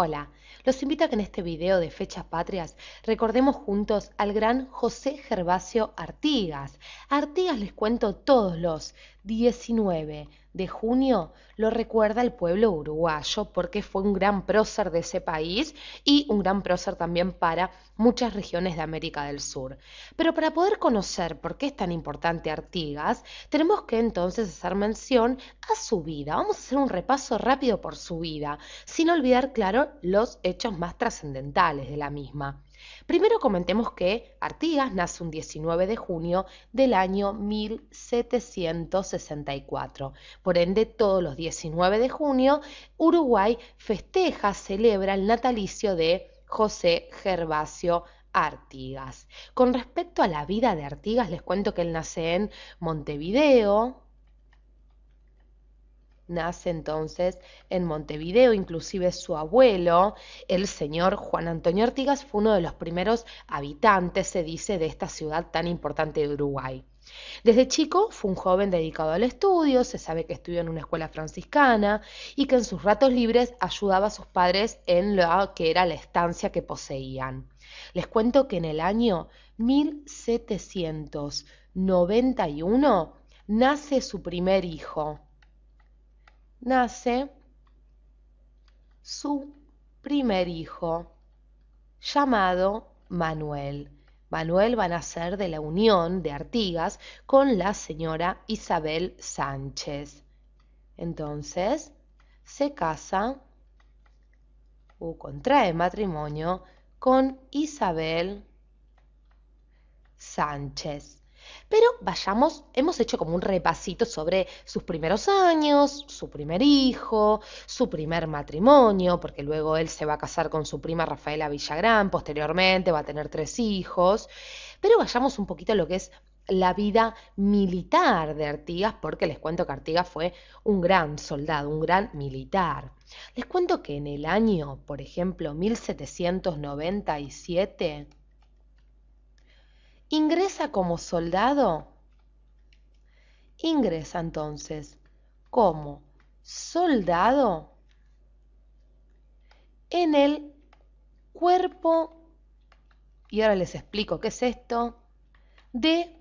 Hola, los invito a que en este video de Fechas Patrias recordemos juntos al gran José Gervasio Artigas. Artigas les cuento todos los 19 de junio lo recuerda el pueblo uruguayo porque fue un gran prócer de ese país y un gran prócer también para muchas regiones de América del Sur. Pero para poder conocer por qué es tan importante Artigas, tenemos que entonces hacer mención a su vida. Vamos a hacer un repaso rápido por su vida, sin olvidar, claro, los hechos más trascendentales de la misma. Primero comentemos que Artigas nace un 19 de junio del año 1764. Por ende, todos los 19 de junio, Uruguay festeja, celebra el natalicio de José Gervasio Artigas. Con respecto a la vida de Artigas, les cuento que él nace en Montevideo, Nace entonces en Montevideo, inclusive su abuelo, el señor Juan Antonio Ortigas, fue uno de los primeros habitantes, se dice, de esta ciudad tan importante de Uruguay. Desde chico fue un joven dedicado al estudio, se sabe que estudió en una escuela franciscana y que en sus ratos libres ayudaba a sus padres en lo que era la estancia que poseían. Les cuento que en el año 1791 nace su primer hijo, nace su primer hijo, llamado Manuel. Manuel va a nacer de la unión de Artigas con la señora Isabel Sánchez. Entonces, se casa o contrae matrimonio con Isabel Sánchez. Pero vayamos, hemos hecho como un repasito sobre sus primeros años, su primer hijo, su primer matrimonio, porque luego él se va a casar con su prima Rafaela Villagrán, posteriormente va a tener tres hijos. Pero vayamos un poquito a lo que es la vida militar de Artigas, porque les cuento que Artigas fue un gran soldado, un gran militar. Les cuento que en el año, por ejemplo, 1797, ingresa como soldado. Ingresa entonces como soldado en el cuerpo, y ahora les explico qué es esto, de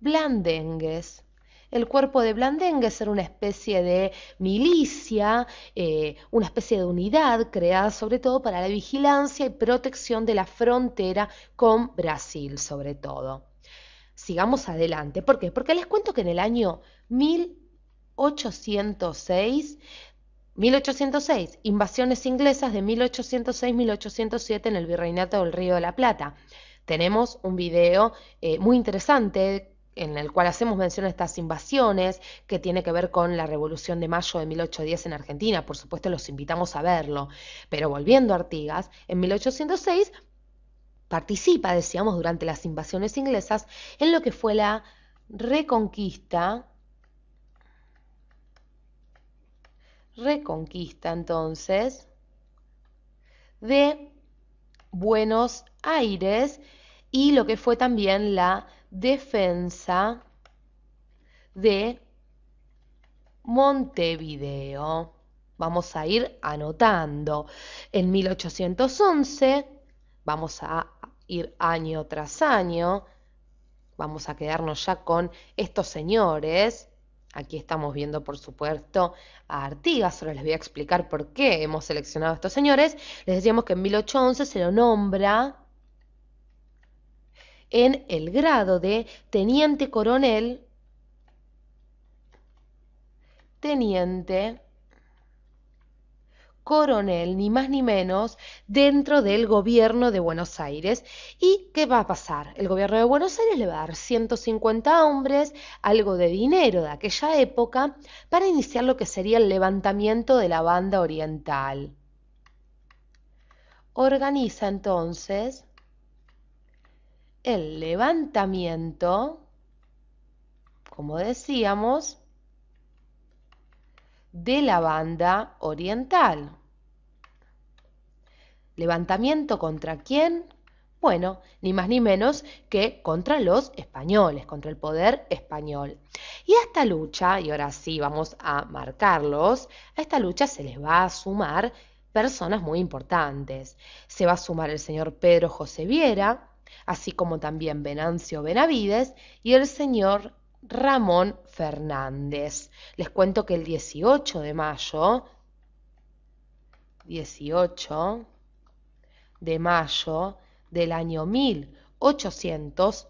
Blandengues. El cuerpo de blandengue ser una especie de milicia, eh, una especie de unidad creada sobre todo para la vigilancia y protección de la frontera con Brasil, sobre todo. Sigamos adelante. ¿Por qué? Porque les cuento que en el año 1806 1806, invasiones inglesas de 1806-1807 en el Virreinato del Río de la Plata. Tenemos un video eh, muy interesante en el cual hacemos mención a estas invasiones, que tiene que ver con la Revolución de Mayo de 1810 en Argentina. Por supuesto, los invitamos a verlo. Pero volviendo a Artigas, en 1806 participa, decíamos, durante las invasiones inglesas en lo que fue la reconquista. Reconquista entonces de Buenos Aires y lo que fue también la defensa de Montevideo. Vamos a ir anotando. En 1811, vamos a ir año tras año, vamos a quedarnos ya con estos señores. Aquí estamos viendo, por supuesto, a Artigas. Ahora les voy a explicar por qué hemos seleccionado a estos señores. Les decíamos que en 1811 se lo nombra en el grado de teniente coronel, teniente coronel, ni más ni menos, dentro del gobierno de Buenos Aires. ¿Y qué va a pasar? El gobierno de Buenos Aires le va a dar 150 hombres, algo de dinero de aquella época, para iniciar lo que sería el levantamiento de la banda oriental. Organiza entonces el levantamiento, como decíamos, de la banda oriental. ¿Levantamiento contra quién? Bueno, ni más ni menos que contra los españoles, contra el poder español. Y a esta lucha, y ahora sí vamos a marcarlos, a esta lucha se les va a sumar personas muy importantes. Se va a sumar el señor Pedro José Viera, así como también Venancio Benavides y el señor Ramón Fernández. Les cuento que el 18 de mayo, 18 de mayo del año 1811,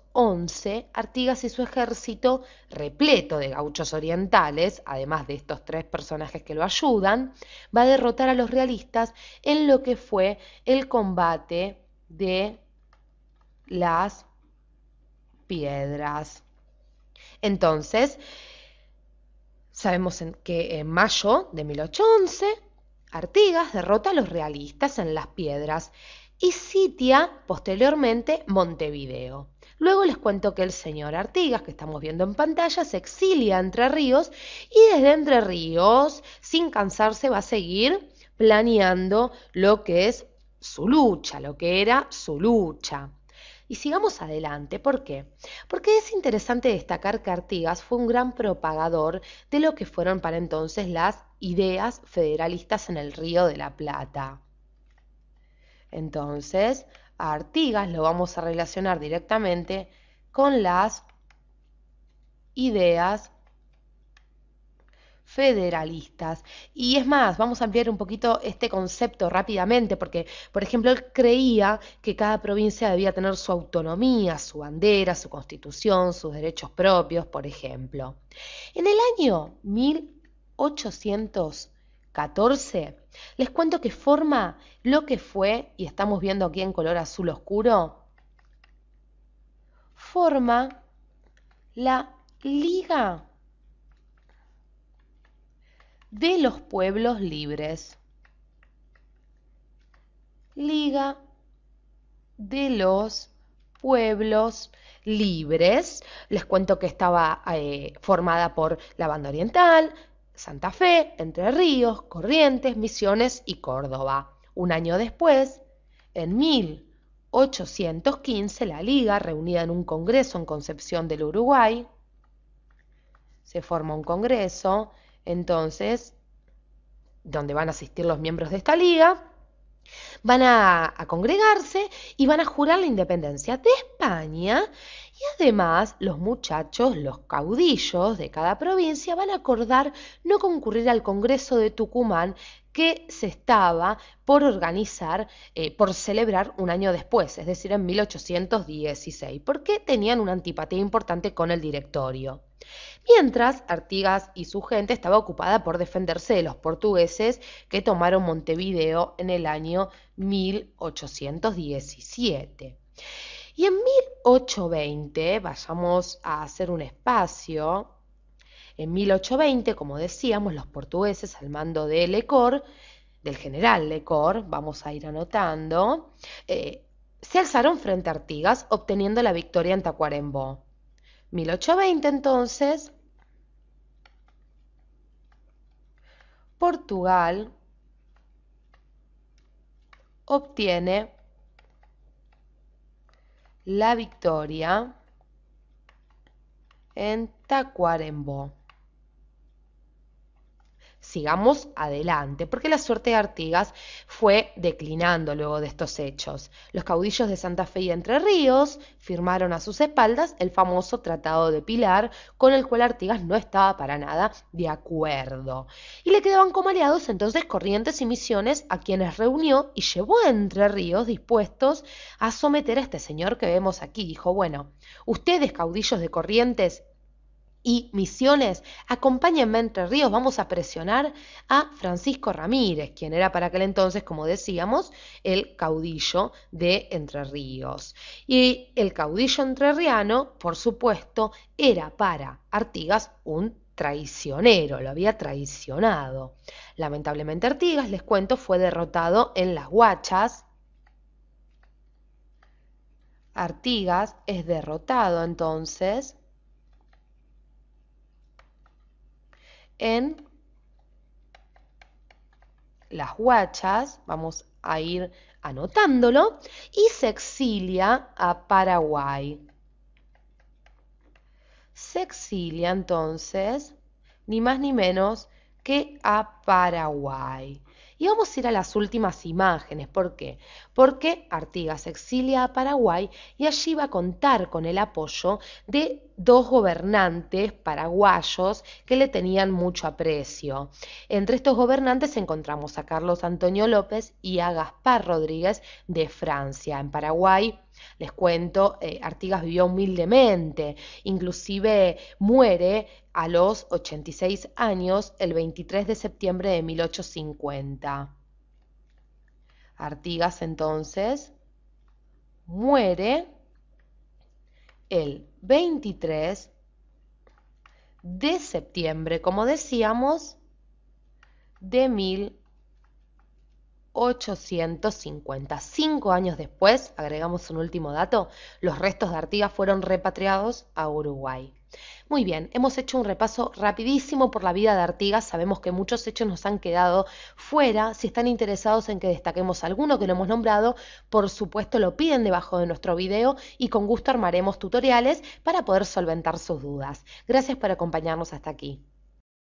Artigas y su ejército, repleto de gauchos orientales, además de estos tres personajes que lo ayudan, va a derrotar a los realistas en lo que fue el combate de las piedras. Entonces, sabemos que en mayo de 1811, Artigas derrota a los realistas en las piedras y sitia posteriormente Montevideo. Luego les cuento que el señor Artigas, que estamos viendo en pantalla, se exilia Entre Ríos y desde Entre Ríos, sin cansarse, va a seguir planeando lo que es su lucha, lo que era su lucha. Y sigamos adelante. ¿Por qué? Porque es interesante destacar que Artigas fue un gran propagador de lo que fueron para entonces las ideas federalistas en el Río de la Plata. Entonces, a Artigas lo vamos a relacionar directamente con las ideas federalistas. Y es más, vamos a ampliar un poquito este concepto rápidamente, porque, por ejemplo, él creía que cada provincia debía tener su autonomía, su bandera, su constitución, sus derechos propios, por ejemplo. En el año 1814, les cuento que forma lo que fue, y estamos viendo aquí en color azul oscuro, forma la Liga de los pueblos libres. Liga de los pueblos libres. Les cuento que estaba eh, formada por la banda oriental, Santa Fe, Entre Ríos, Corrientes, Misiones y Córdoba. Un año después, en 1815, la Liga, reunida en un congreso en Concepción del Uruguay, se forma un congreso entonces, donde van a asistir los miembros de esta liga, van a, congregarse y van a jurar la independencia de España y además los muchachos, los caudillos de cada provincia van a acordar no concurrir al Congreso de Tucumán que se estaba por organizar, eh, por celebrar un año después, es decir, en 1816, porque tenían una antipatía importante con el directorio mientras Artigas y su gente estaba ocupada por defenderse de los portugueses que tomaron Montevideo en el año 1817. Y en 1820, vayamos a hacer un espacio, en 1820, como decíamos, los portugueses al mando de Lecor, del general Lecor, vamos a ir anotando, eh, se alzaron frente a Artigas obteniendo la victoria en Tacuarembó. 1820 entonces, Portugal obtiene la victoria en Tacuarembó sigamos adelante, porque la suerte de Artigas fue declinando luego de estos hechos. Los caudillos de Santa Fe y Entre Ríos firmaron a sus espaldas el famoso Tratado de Pilar, con el cual Artigas no estaba para nada de acuerdo. Y le quedaban como aliados entonces Corrientes y Misiones, a quienes reunió y llevó Entre Ríos dispuestos a someter a este señor que vemos aquí. Dijo, bueno, ustedes caudillos de Corrientes y Misiones, acompáñenme Entre Ríos, vamos a presionar a Francisco Ramírez, quien era para aquel entonces, como decíamos, el caudillo de Entre Ríos. Y el caudillo entrerriano, por supuesto, era para Artigas un traicionero, lo había traicionado. Lamentablemente Artigas, les cuento, fue derrotado en las huachas. Artigas es derrotado entonces en las huachas, vamos a ir anotándolo, y se exilia a Paraguay. Se exilia entonces, ni más ni menos, que a Paraguay. Y vamos a ir a las últimas imágenes. ¿Por qué? Porque Artigas se exilia a Paraguay y allí va a contar con el apoyo de dos gobernantes paraguayos que le tenían mucho aprecio. Entre estos gobernantes encontramos a Carlos Antonio López y a Gaspar Rodríguez de Francia. En Paraguay, les cuento, eh, Artigas vivió humildemente, inclusive muere a los 86 años el 23 de septiembre de 1850. Artigas entonces muere el 23 de septiembre, como decíamos, de 1850. Cinco años después, agregamos un último dato, los restos de Artigas fueron repatriados a Uruguay. Muy bien, hemos hecho un repaso rapidísimo por la vida de Artigas, sabemos que muchos hechos nos han quedado fuera, si están interesados en que destaquemos alguno que no hemos nombrado, por supuesto lo piden debajo de nuestro video y con gusto armaremos tutoriales para poder solventar sus dudas. Gracias por acompañarnos hasta aquí.